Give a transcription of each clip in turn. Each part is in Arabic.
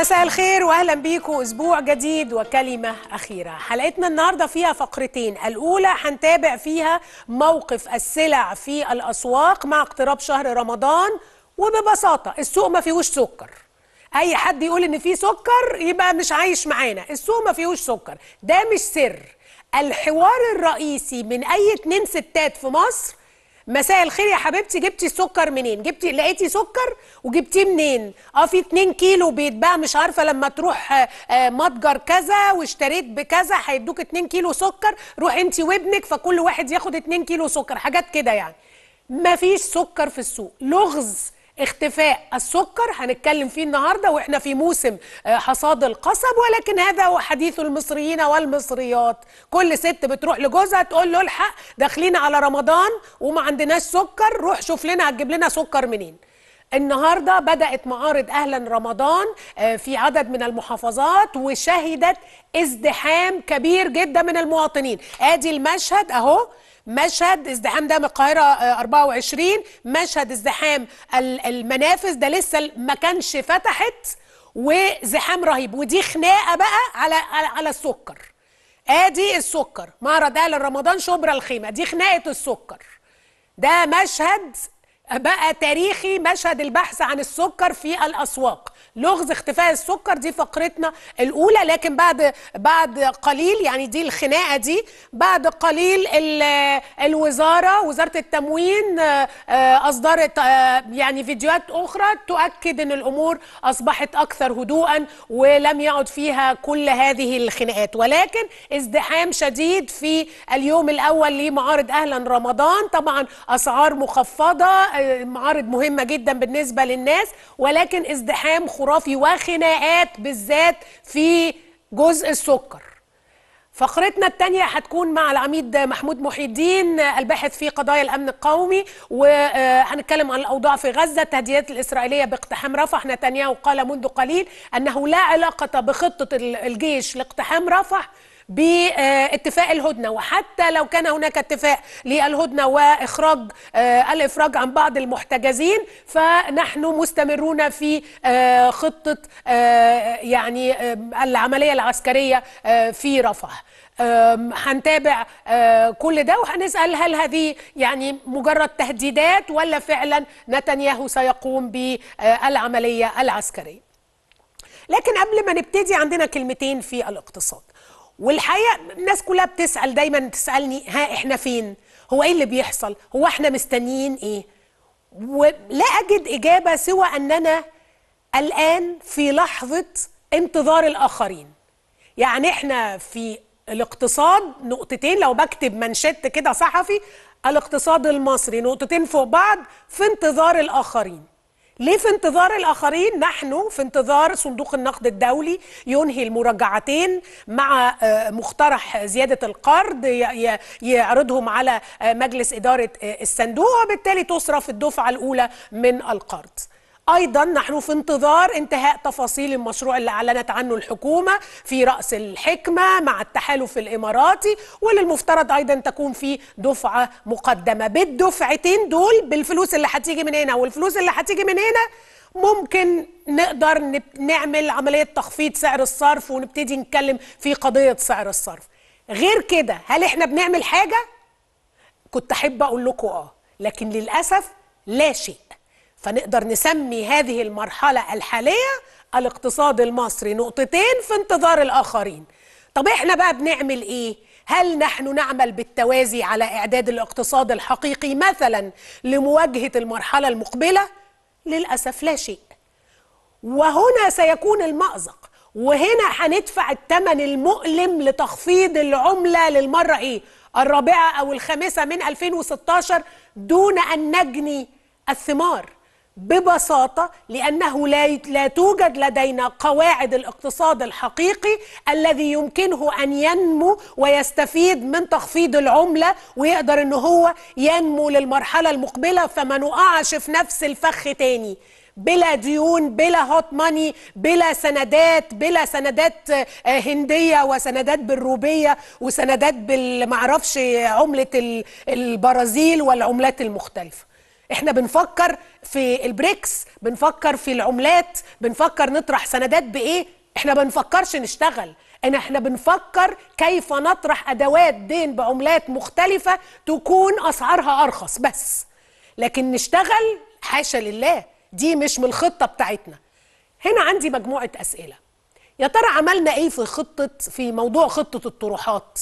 مساء الخير واهلا بيكم اسبوع جديد وكلمه اخيره حلقتنا النهارده فيها فقرتين الاولى هنتابع فيها موقف السلع في الاسواق مع اقتراب شهر رمضان وببساطه السوق ما فيهوش سكر اي حد يقول ان فيه سكر يبقى مش عايش معانا السوق ما فيهوش سكر ده مش سر الحوار الرئيسي من اي اتنين ستات في مصر مساء الخير يا حبيبتي جبتي السكر منين جبتي لقيتي سكر وجبتيه منين اه في 2 كيلو بيتباع مش عارفه لما تروح آه، آه، متجر كذا واشتريت بكذا هيدوك 2 كيلو سكر روح انت وابنك فكل واحد ياخد 2 كيلو سكر حاجات كده يعني مفيش سكر في السوق لغز اختفاء السكر هنتكلم فيه النهارده واحنا في موسم آه، حصاد القصب ولكن هذا هو حديث المصريين والمصريات كل ست بتروح لجوزها تقول له الحق داخلين على رمضان وما عندناش سكر روح شوف لنا هتجيب لنا سكر منين النهارده بدات معارض اهلا رمضان آه، في عدد من المحافظات وشهدت ازدحام كبير جدا من المواطنين ادي المشهد اهو مشهد ازدحام من القاهره 24 آه، مشهد ازدحام المنافس ده لسه ما كانش فتحت وزحام رهيب ودي خناقه بقى على على السكر ادي السكر معرض اهل رمضان شبرا الخيمه دي خناقه السكر ده مشهد بقى تاريخي مشهد البحث عن السكر في الاسواق لغز اختفاء السكر دي فقرتنا الاولى لكن بعد بعد قليل يعني دي الخناقه دي بعد قليل الوزاره وزاره التموين آه، اصدرت آه، يعني فيديوهات اخرى تؤكد ان الامور اصبحت اكثر هدوءا ولم يعد فيها كل هذه الخناقات ولكن ازدحام شديد في اليوم الاول لمعارض اهلا رمضان طبعا اسعار مخفضه معارض مهمه جدا بالنسبه للناس ولكن ازدحام خرافي وخناقات بالذات في جزء السكر فقرتنا التانية هتكون مع العميد محمود محي الدين الباحث في قضايا الأمن القومي وهنتكلم عن الأوضاع في غزة التهديدات الإسرائيلية باقتحام رفح نتنياهو قال منذ قليل أنه لا علاقة بخطة الجيش لاقتحام رفح باتفاق الهدنه وحتى لو كان هناك اتفاق للهدنه واخراج آه، الافراج عن بعض المحتجزين فنحن مستمرون في آه، خطه آه، يعني العمليه العسكريه في رفح هنتابع كل ده وهنسال هل هذه يعني مجرد تهديدات ولا فعلا نتنياهو سيقوم بالعمليه العسكريه لكن قبل ما نبتدي عندنا كلمتين في الاقتصاد والحقيقه الناس كلها بتسال دايما تسالني ها احنا فين هو ايه اللي بيحصل هو احنا مستنيين ايه ولا اجد اجابه سوى اننا الان في لحظه انتظار الاخرين يعني احنا في الاقتصاد نقطتين لو بكتب منشط كده صحفي الاقتصاد المصري نقطتين فوق بعض في انتظار الاخرين ليه في انتظار الآخرين نحن في انتظار صندوق النقد الدولي ينهي المراجعتين مع آه، مقترح زيادة القرض يعرضهم على آه، مجلس إدارة آه، الصندوق وبالتالي تصرف الدفعة الأولى من القرض ايضا نحن في انتظار انتهاء تفاصيل المشروع اللي اعلنت عنه الحكومه في راس الحكمه مع التحالف الاماراتي واللي المفترض ايضا تكون في دفعه مقدمه بالدفعتين دول بالفلوس اللي هتيجي من هنا والفلوس اللي هتيجي من هنا ممكن نقدر نعمل عمليه تخفيض سعر الصرف ونبتدي نتكلم في قضيه سعر الصرف غير كده هل احنا بنعمل حاجه كنت احب اقول لكم اه لكن للاسف لا شيء فنقدر نسمي هذه المرحلة الحالية الاقتصاد المصري نقطتين في انتظار الآخرين طب احنا بقى بنعمل ايه؟ هل نحن نعمل بالتوازي على إعداد الاقتصاد الحقيقي مثلا لمواجهة المرحلة المقبلة؟ للأسف لا شيء وهنا سيكون المأزق وهنا هندفع الثمن المؤلم لتخفيض العملة للمرة ايه؟ الرابعة أو الخامسة من 2016 دون أن نجني الثمار ببساطة لأنه لا لا توجد لدينا قواعد الاقتصاد الحقيقي الذي يمكنه أن ينمو ويستفيد من تخفيض العملة ويقدر أنه هو ينمو للمرحلة المقبلة فما نقعش في نفس الفخ تاني بلا ديون بلا هوت ماني بلا سندات بلا سندات آه، هنديه وسندات بالروبيه وسندات بالمعرفش عمله البرازيل والعملات المختلفه احنا بنفكر في البريكس بنفكر في العملات بنفكر نطرح سندات بايه احنا ما بنفكرش نشتغل ان احنا بنفكر كيف نطرح ادوات دين بعملات مختلفه تكون اسعارها ارخص بس لكن نشتغل حاشا لله دي مش من الخطه بتاعتنا هنا عندي مجموعه اسئله يا ترى عملنا ايه في خطه في موضوع خطه الطروحات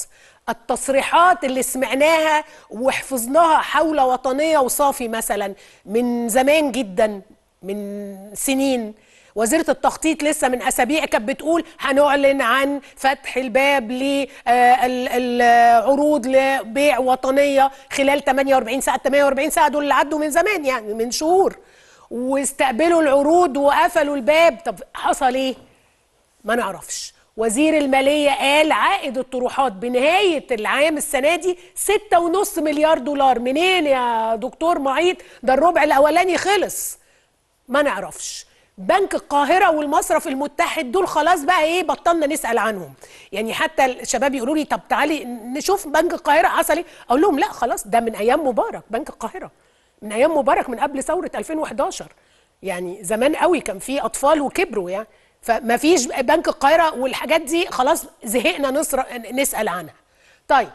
التصريحات اللي سمعناها وحفظناها حول وطنيه وصافي مثلا من زمان جدا من سنين وزيرة التخطيط لسه من أسابيع كانت بتقول هنعلن عن فتح الباب للعروض آه، آه، لبيع وطنية خلال 48 ساعة 48 ساعة دول اللي عدوا من زمان يعني من شهور واستقبلوا العروض وقفلوا الباب طب حصل ايه؟ ما نعرفش وزير المالية قال عائد الطروحات بنهاية العام السنة دي ستة ونص مليار دولار منين يا دكتور معيط ده الربع الأولاني خلص ما نعرفش بنك القاهرة والمصرف المتحد دول خلاص بقى ايه بطلنا نسأل عنهم يعني حتى الشباب يقولوا لي طب تعالي نشوف بنك القاهرة حصل ايه اقول لهم لا خلاص ده من ايام مبارك بنك القاهرة من ايام مبارك من قبل ثورة 2011 يعني زمان قوي كان في اطفال وكبروا يعني فما فيش بنك القاهره والحاجات دي خلاص زهقنا نصر نسال عنها طيب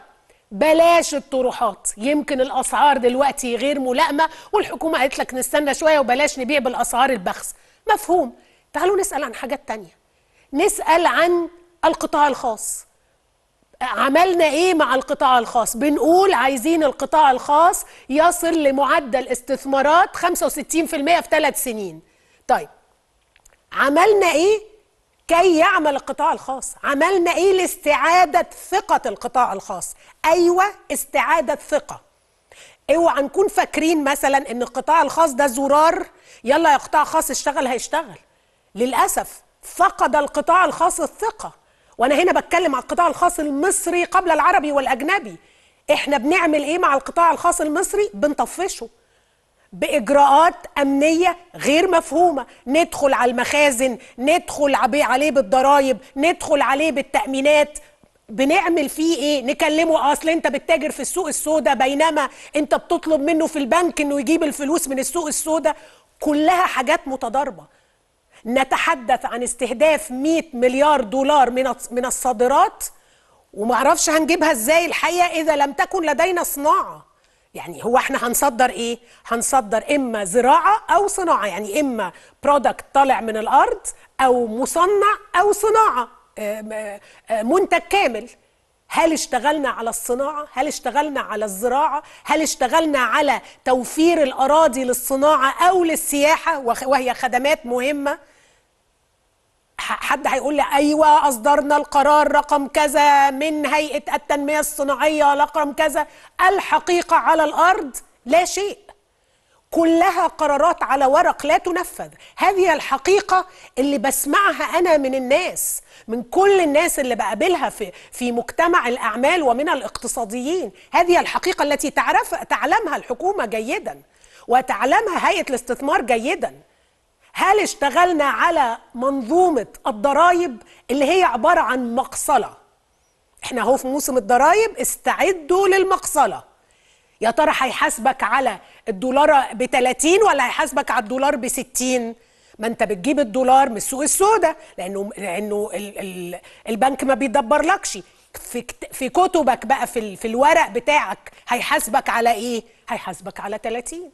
بلاش الطروحات يمكن الاسعار دلوقتي غير ملائمه والحكومه قالت لك نستنى شويه وبلاش نبيع بالاسعار البخس مفهوم تعالوا نسال عن حاجات تانية نسال عن القطاع الخاص عملنا ايه مع القطاع الخاص بنقول عايزين القطاع الخاص يصل لمعدل استثمارات 65% في ثلاث سنين طيب عملنا ايه كي يعمل القطاع الخاص عملنا ايه لاستعاده ثقه القطاع الخاص ايوه استعاده ثقه اوعى نكون فاكرين مثلا ان القطاع الخاص ده زرار يلا يا قطاع خاص اشتغل هيشتغل للاسف فقد القطاع الخاص الثقه وانا هنا بتكلم على القطاع الخاص المصري قبل العربي والاجنبي احنا بنعمل ايه مع القطاع الخاص المصري بنطفشه باجراءات امنيه غير مفهومه ندخل على المخازن ندخل عليه بالضرايب ندخل عليه بالتامينات بنعمل فيه ايه نكلمه اصل انت بتتاجر في السوق السوداء بينما انت بتطلب منه في البنك انه يجيب الفلوس من السوق السوداء كلها حاجات متضاربه نتحدث عن استهداف 100 مليار دولار من من الصادرات ومعرفش هنجيبها ازاي الحقيقه اذا لم تكن لدينا صناعه يعني هو احنا هنصدر ايه هنصدر اما زراعه او صناعه يعني اما برودكت طالع من الارض او مصنع او صناعه آه، آه، منتج كامل هل اشتغلنا على الصناعه هل اشتغلنا على الزراعه هل اشتغلنا على توفير الاراضي للصناعه او للسياحه وهي خدمات مهمه حد هيقول لي ايوه اصدرنا القرار رقم كذا من هيئه التنميه الصناعيه رقم كذا الحقيقه على الارض لا شيء كلها قرارات على ورق لا تنفذ هذه الحقيقة اللي بسمعها أنا من الناس من كل الناس اللي بقابلها في, في مجتمع الأعمال ومن الاقتصاديين هذه الحقيقة التي تعرف تعلمها الحكومة جيدا وتعلمها هيئة الاستثمار جيداً هل اشتغلنا على منظومة الضرائب اللي هي عبارة عن مقصلة احنا اهو في موسم الضرائب استعدوا للمقصلة يا ترى هيحاسبك على الدولار ب 30 ولا هيحاسبك على الدولار ب 60 ما انت بتجيب الدولار من السوق السوداء لانه لانه ال ال البنك ما بيدبرلكش في في كتبك بقى في, في الورق بتاعك هيحاسبك على ايه هيحاسبك على 30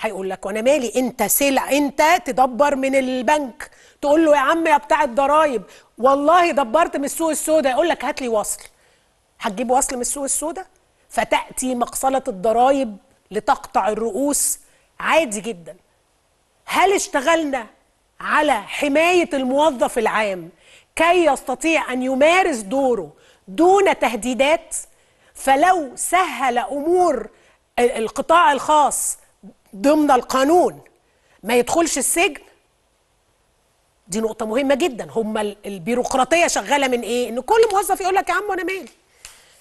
هيقول لك وانا مالي انت سلع انت تدبر من البنك تقول له يا عم يا بتاع الضرايب والله دبرت من السوق السوداء يقول لك هات لي وصل هتجيب وصل من السوق السوداء فتاتي مقصله الضرايب لتقطع الرؤوس عادي جدا هل اشتغلنا على حمايه الموظف العام كي يستطيع ان يمارس دوره دون تهديدات فلو سهل امور القطاع الخاص ضمن القانون ما يدخلش السجن دي نقطه مهمه جدا هم البيروقراطيه شغاله من ايه ان كل موظف يقول لك يا عم انا مالي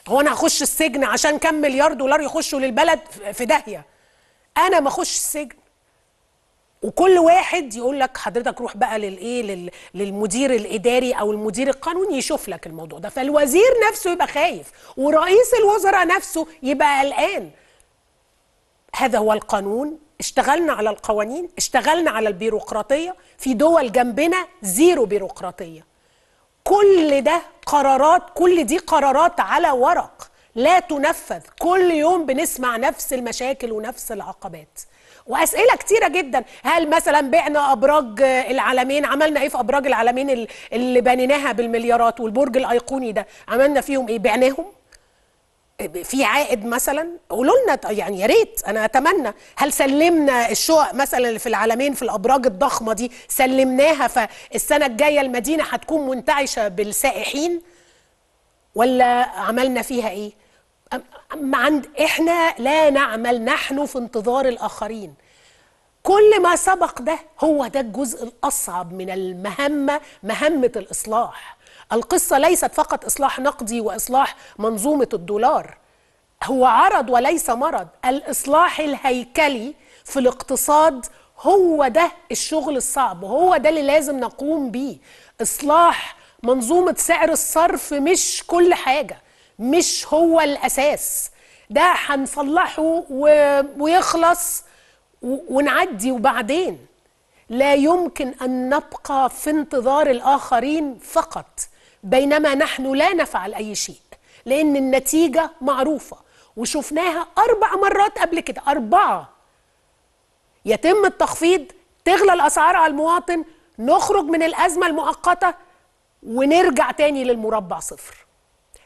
هو انا هخش السجن عشان كم مليار دولار يخشوا للبلد في داهيه انا ما اخش السجن وكل واحد يقول لك حضرتك روح بقى للايه للمدير الاداري او المدير القانوني يشوف لك الموضوع ده فالوزير نفسه يبقى خايف ورئيس الوزراء نفسه يبقى قلقان هذا هو القانون اشتغلنا على القوانين اشتغلنا على البيروقراطية في دول جنبنا زيرو بيروقراطية كل ده قرارات كل دي قرارات على ورق لا تنفذ كل يوم بنسمع نفس المشاكل ونفس العقبات واسئله كتيره جدا هل مثلا بعنا ابراج العالمين عملنا ايه في ابراج العالمين اللي بنيناها بالمليارات والبرج الايقوني ده عملنا فيهم ايه بعناهم في عائد مثلا قولوا لنا يعني يا ريت انا اتمنى هل سلمنا الشقق مثلا اللي في العالمين في الابراج الضخمه دي سلمناها فالسنه الجايه المدينه هتكون منتعشه بالسائحين ولا عملنا فيها ايه ما عند احنا لا نعمل نحن في انتظار الاخرين كل ما سبق ده هو ده الجزء الاصعب من المهمه مهمه الاصلاح القصة ليست فقط إصلاح نقدي وإصلاح منظومة الدولار هو عرض وليس مرض الإصلاح الهيكلي في الاقتصاد هو ده الشغل الصعب هو ده اللي لازم نقوم بيه إصلاح منظومة سعر الصرف مش كل حاجة مش هو الأساس ده هنصلحه ويخلص ونعدي وبعدين لا يمكن ان نبقى في انتظار الاخرين فقط بينما نحن لا نفعل أي شيء لأن النتيجة معروفة وشفناها أربع مرات قبل كده أربعة يتم التخفيض تغلى الأسعار على المواطن نخرج من الأزمة المؤقتة ونرجع تاني للمربع صفر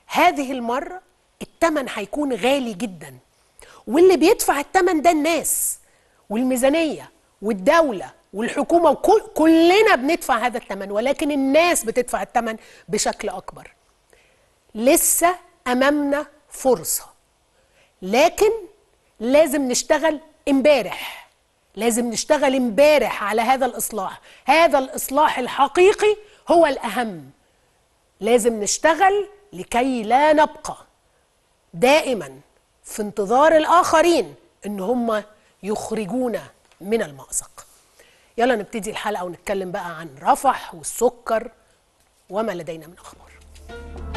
هذه المرة التمن هيكون غالي جدا واللي بيدفع التمن ده الناس والميزانية والدولة والحكومه كلنا بندفع هذا الثمن ولكن الناس بتدفع الثمن بشكل اكبر لسه امامنا فرصه لكن لازم نشتغل امبارح لازم نشتغل امبارح على هذا الاصلاح هذا الاصلاح الحقيقي هو الاهم لازم نشتغل لكي لا نبقى دائما في انتظار الاخرين ان هم يخرجونا من المازق يلا نبتدي الحلقه ونتكلم بقى عن رفح والسكر وما لدينا من اخبار